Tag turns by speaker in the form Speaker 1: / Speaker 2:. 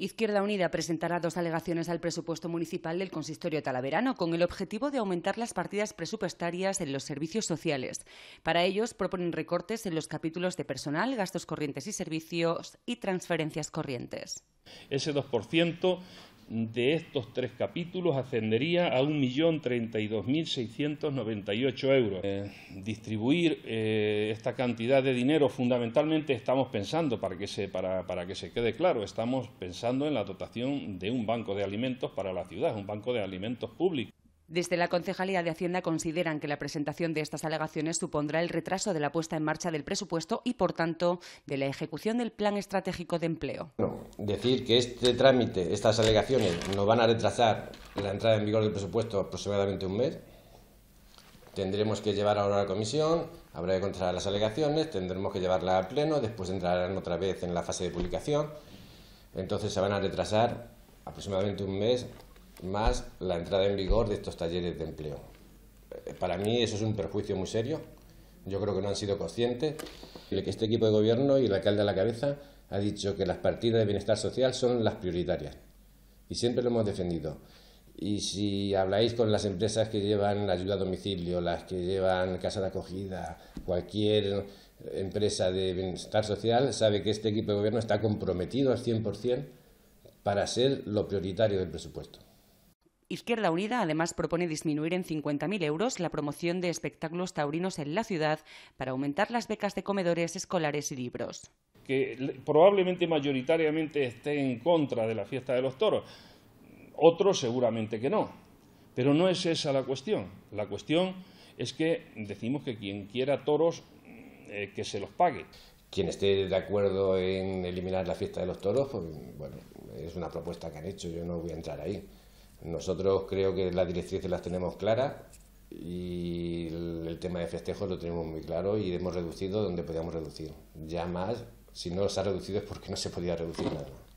Speaker 1: Izquierda Unida presentará dos alegaciones al presupuesto municipal del consistorio talaverano con el objetivo de aumentar las partidas presupuestarias en los servicios sociales. Para ellos proponen recortes en los capítulos de personal, gastos corrientes y servicios y transferencias corrientes.
Speaker 2: Ese de estos tres capítulos ascendería a 1.032.698 euros. Eh, distribuir eh, esta cantidad de dinero fundamentalmente estamos pensando, para que, se, para, para que se quede claro, estamos pensando en la dotación de un banco de alimentos para la ciudad, un banco de alimentos público.
Speaker 1: Desde la Concejalía de Hacienda consideran que la presentación de estas alegaciones supondrá el retraso de la puesta en marcha del presupuesto y, por tanto, de la ejecución del Plan Estratégico de Empleo.
Speaker 3: decir que este trámite, estas alegaciones, nos van a retrasar la entrada en vigor del presupuesto aproximadamente un mes. Tendremos que llevar ahora a la comisión, habrá que encontrar las alegaciones, tendremos que llevarla al pleno, después entrarán otra vez en la fase de publicación. Entonces se van a retrasar aproximadamente un mes más la entrada en vigor de estos talleres de empleo. Eh, para mí eso es un perjuicio muy serio. Yo creo que no han sido conscientes de que este equipo de gobierno y el alcalde a la cabeza ha dicho que las partidas de bienestar social son las prioritarias y siempre lo hemos defendido. Y si habláis con las empresas que llevan ayuda a domicilio, las que llevan casa de acogida, cualquier empresa de bienestar social, sabe que este equipo de gobierno está comprometido al 100% para ser lo prioritario del presupuesto.
Speaker 1: Izquierda Unida además propone disminuir en 50.000 euros la promoción de espectáculos taurinos en la ciudad para aumentar las becas de comedores escolares y libros.
Speaker 2: Que probablemente mayoritariamente esté en contra de la fiesta de los toros, otros seguramente que no. Pero no es esa la cuestión. La cuestión es que decimos que quien quiera toros, eh, que se los pague. Quien esté de acuerdo en eliminar la fiesta de los toros,
Speaker 3: pues bueno, es una propuesta que han hecho, yo no voy a entrar ahí. Nosotros creo que las directrices las tenemos claras y el tema de festejos lo tenemos muy claro y hemos
Speaker 2: reducido donde podíamos reducir. Ya más, si no se ha reducido es porque no se podía reducir nada